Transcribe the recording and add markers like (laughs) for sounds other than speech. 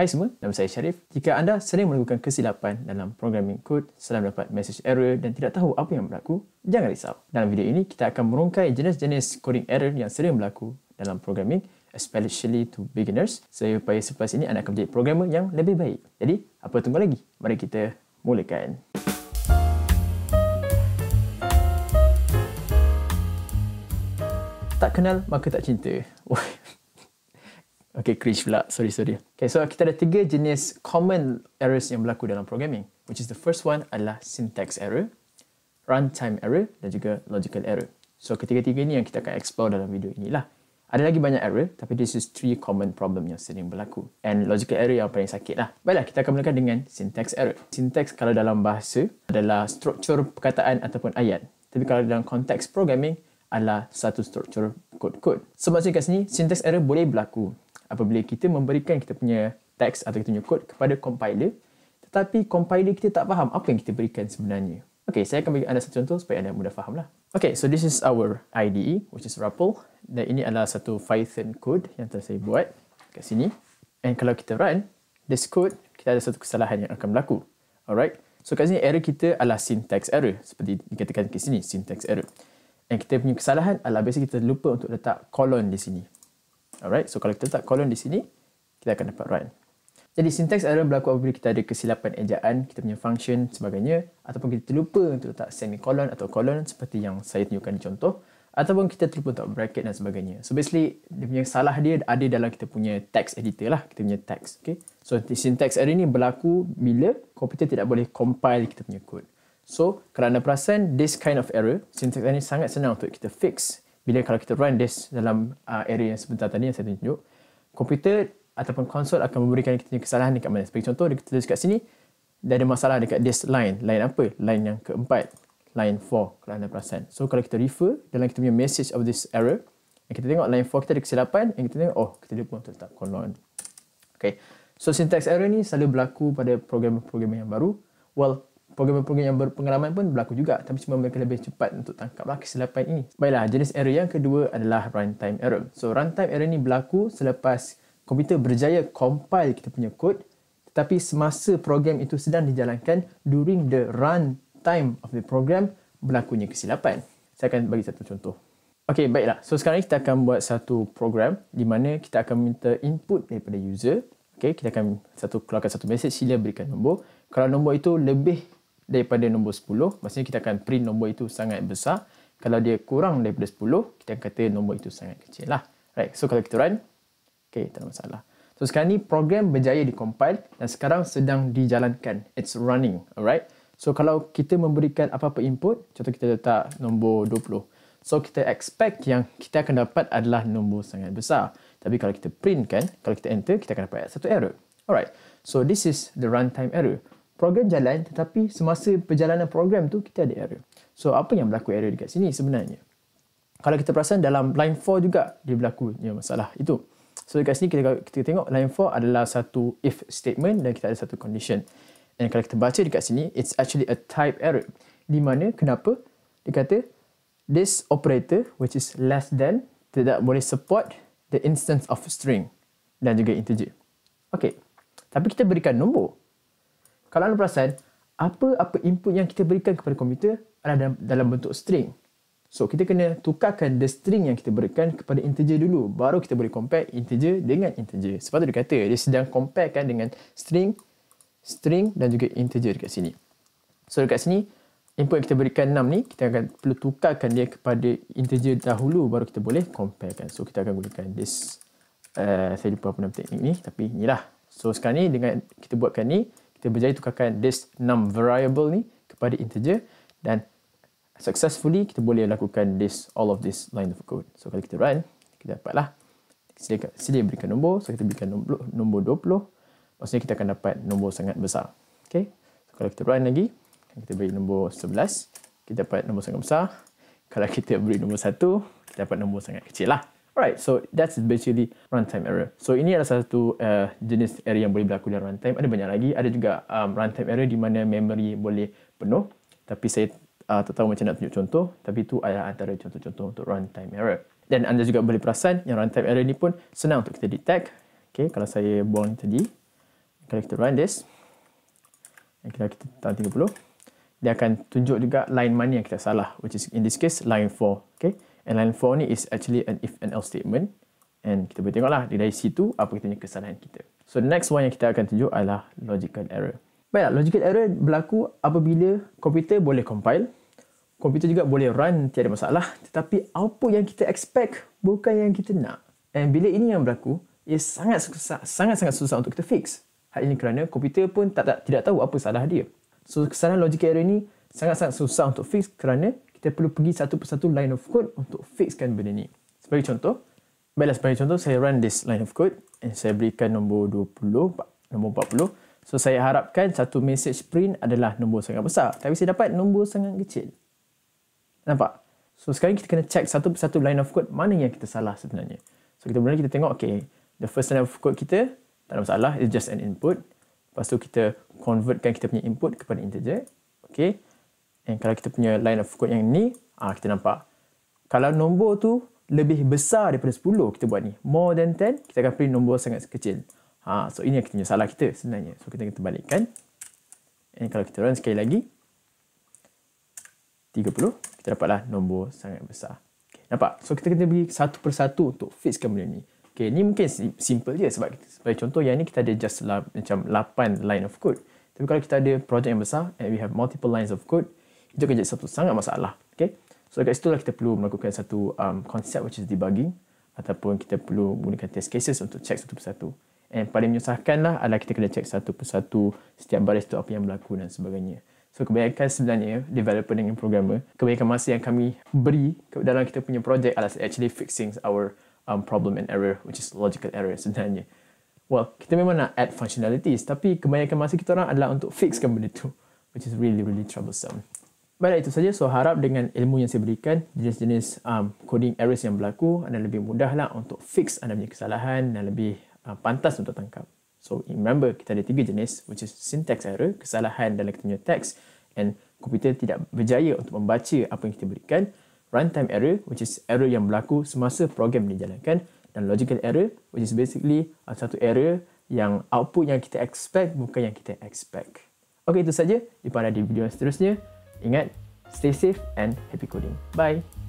Hai semua, nama saya Sharif. Jika anda sering melakukan kesilapan dalam programming code, selalu dapat message error dan tidak tahu apa yang berlaku, jangan risau. Dalam video ini, kita akan merungkai jenis-jenis coding error yang sering berlaku dalam programming, especially to beginners, supaya selepas ini anda akan menjadi programmer yang lebih baik. Jadi, apa tunggu lagi? Mari kita mulakan. Tak kenal, maka tak cinta. Wah, Okay, cringe pula. Sorry, sorry. Okay, so kita ada tiga jenis common errors yang berlaku dalam programming. Which is the first one adalah syntax error, runtime error dan juga logical error. So, ketiga-tiga ni yang kita akan explore dalam video ini lah. Ada lagi banyak error, tapi this is three common problem yang sering berlaku. And logical error yang paling sakit lah. Baiklah, kita akan mulakan dengan syntax error. Syntax kalau dalam bahasa adalah struktur perkataan ataupun ayat. Tapi kalau dalam konteks programming, adalah satu struktur kod-kod. Sebab so, kat sini, syntax error boleh berlaku apabila kita memberikan kita punya teks atau kita punya kod kepada compiler tetapi compiler kita tak faham apa yang kita berikan sebenarnya. Okay, saya akan bagi anda satu contoh supaya anda mudah fahamlah. Okay, so this is our IDE which is REPL dan ini adalah satu Python code yang telah saya buat kat sini. And kalau kita run this code, kita ada satu kesalahan yang akan berlaku. Alright, so kat sini error kita adalah syntax error seperti dikatakan kat sini, syntax error. Dan kita punya kesalahan adalah biasa kita lupa untuk letak colon di sini. Alright, so kalau kita letak kolon di sini, kita akan dapat run. Jadi syntax error berlaku apabila kita ada kesilapan ejaan, kita punya function sebagainya ataupun kita terlupa untuk letak semicolon atau kolon seperti yang saya tunjukkan di contoh ataupun kita terlupa untuk bracket dan sebagainya. So basically, dia punya salah dia ada dalam kita punya text editor lah, kita punya text. Okay? So syntax error ni berlaku bila komputer tidak boleh compile kita punya code. So kerana perasan, this kind of error, syntax error ni sangat senang untuk kita fix bila kalau kita run this dalam uh, area yang sebentar tadi yang saya tunjuk komputer ataupun konsol akan memberikan kita kesalahan dekat mana sebagai contoh kita tulis kat sini dia ada masalah dekat this line line apa line yang keempat line 4 kalau anda perasan so kalau kita refer dalam kita punya message of this error yang kita tengok line 4 kita ada kesilapan yang kita tengok oh kita lupa pun letak colon okay. so syntax error ni selalu berlaku pada program-program yang baru well program-program yang berpengalaman pun berlaku juga tapi cuma mereka lebih cepat untuk tangkaplah kesilapan ini. Baiklah, jenis error yang kedua adalah runtime error. So, runtime error ni berlaku selepas komputer berjaya compile kita punya kod tetapi semasa program itu sedang dijalankan during the run time of the program berlakunya kesilapan. Saya akan bagi satu contoh. Okey, baiklah. So, sekarang ni kita akan buat satu program di mana kita akan minta input daripada user. Okey, kita akan satu keluarkan satu message sila berikan nombor. Kalau nombor itu lebih daripada nombor 10, maksudnya kita akan print nombor itu sangat besar. Kalau dia kurang daripada 10, kita akan kata nombor itu sangat kecil lah. Right. So kalau kita run, okay, tak ada masalah. So sekarang ni program berjaya dikompile dan sekarang sedang dijalankan. It's running, alright. So kalau kita memberikan apa-apa input, contoh kita letak nombor 20. So kita expect yang kita akan dapat adalah nombor sangat besar. Tapi kalau kita print kan, kalau kita enter, kita akan dapat satu error. Alright, so this is the runtime error program jalan tetapi semasa perjalanan program tu kita ada error. So apa yang berlaku error dekat sini sebenarnya? Kalau kita perasan dalam line 4 juga dia berlaku ya, masalah itu. So dekat sini kita, kita tengok line 4 adalah satu if statement dan kita ada satu condition. Dan kalau kita baca dekat sini, it's actually a type error. Di mana, kenapa? Dia kata, this operator which is less than tidak boleh support the instance of string dan juga integer. Okay. Tapi kita berikan nombor kalau anda perasan, apa-apa input yang kita berikan kepada komputer adalah dalam, dalam bentuk string. So, kita kena tukarkan the string yang kita berikan kepada integer dulu. Baru kita boleh compare integer dengan integer. Sebab tu dia kata, dia sedang compare kan dengan string, string dan juga integer dekat sini. So, dekat sini, input yang kita berikan 6 ni, kita akan perlu tukarkan dia kepada integer dahulu. Baru kita boleh compare kan. So, kita akan gunakan this. Uh, saya lupa apa nama teknik ni. Tapi, inilah. So, sekarang ni, dengan kita buatkan ni, kita berjaya tukarkan this num variable ni kepada integer dan successfully kita boleh lakukan this all of this line of code. So kalau kita run, kita dapatlah sini dia berikan nombor, so kita berikan nombor, nombor 20 maksudnya kita akan dapat nombor sangat besar. Okay. So, kalau kita run lagi, kita beri nombor 11 kita dapat nombor sangat besar. Kalau (laughs) kita beri nombor 1, kita dapat nombor sangat kecil lah. Alright, so that's basically runtime error. So ini adalah satu uh, jenis error yang boleh berlaku dalam runtime. Ada banyak lagi. Ada juga um, runtime error di mana memory boleh penuh. Tapi saya uh, tak tahu macam nak tunjuk contoh. Tapi itu adalah antara contoh-contoh untuk runtime error. Dan anda juga boleh perasan yang runtime error ni pun senang untuk kita detect. Okay, kalau saya buang tadi. Kalau kita run this. Kita kita tahun 30. Dia akan tunjuk juga line mana yang kita salah. Which is in this case line 4. Okay. And line 4 ni is actually an if and else statement. And kita boleh tengoklah dari situ apa katanya kesalahan kita. So the next one yang kita akan tunjuk adalah logical error. Baiklah, logical error berlaku apabila komputer boleh compile. Komputer juga boleh run, tiada masalah. Tetapi output yang kita expect bukan yang kita nak. And bila ini yang berlaku, ia sangat susah, sangat sangat susah untuk kita fix. Hal ini kerana komputer pun tak, tak tidak tahu apa salah dia. So kesalahan logical error ni sangat sangat susah untuk fix kerana kita perlu pergi satu persatu line of code untuk fixkan benda ni. Sebagai contoh, baiklah sebagai contoh saya run this line of code and saya berikan nombor 20, nombor 40. So saya harapkan satu message print adalah nombor sangat besar tapi saya dapat nombor sangat kecil. Nampak? So sekarang kita kena check satu persatu line of code mana yang kita salah sebenarnya. So kita mula kita tengok okay, the first line of code kita tak ada masalah, it's just an input. Lepas tu kita convertkan kita punya input kepada integer. Okay, And kalau kita punya line of code yang ni, ah kita nampak. Kalau nombor tu lebih besar daripada 10 kita buat ni. More than 10, kita akan print nombor sangat kecil. Ha, so ini yang kita punya salah kita sebenarnya. So kita akan balikkan. And kalau kita run sekali lagi, 30, kita dapatlah nombor sangat besar. Okay, nampak? So kita kena pergi satu persatu untuk fixkan benda ni. Okay, ni mungkin simple je sebab kita, sebagai contoh yang ni kita ada just la, macam 8 line of code. Tapi kalau kita ada projek yang besar and we have multiple lines of code, itu akan jadi satu sangat masalah. Okay? So kat situ lah kita perlu melakukan satu um, konsep which is debugging ataupun kita perlu menggunakan test cases untuk check satu persatu. And paling menyusahkan lah adalah kita kena check satu persatu setiap baris tu apa yang berlaku dan sebagainya. So kebanyakan sebenarnya developer dengan programmer, kebanyakan masa yang kami beri dalam kita punya projek adalah actually fixing our um, problem and error which is logical error sebenarnya. Well, kita memang nak add functionalities tapi kebanyakan masa kita orang adalah untuk fixkan benda tu which is really really troublesome. Baiklah itu saja. So harap dengan ilmu yang saya berikan, jenis-jenis um, coding errors yang berlaku, anda lebih mudahlah untuk fix anda punya kesalahan dan lebih uh, pantas untuk tangkap. So remember kita ada tiga jenis, which is syntax error, kesalahan dalam kita punya text dan komputer tidak berjaya untuk membaca apa yang kita berikan. Runtime error, which is error yang berlaku semasa program dijalankan. Dan logical error, which is basically uh, satu error yang output yang kita expect bukan yang kita expect. Okay, itu saja. Jumpa di video yang seterusnya. Ingat, stay safe and happy coding. Bye.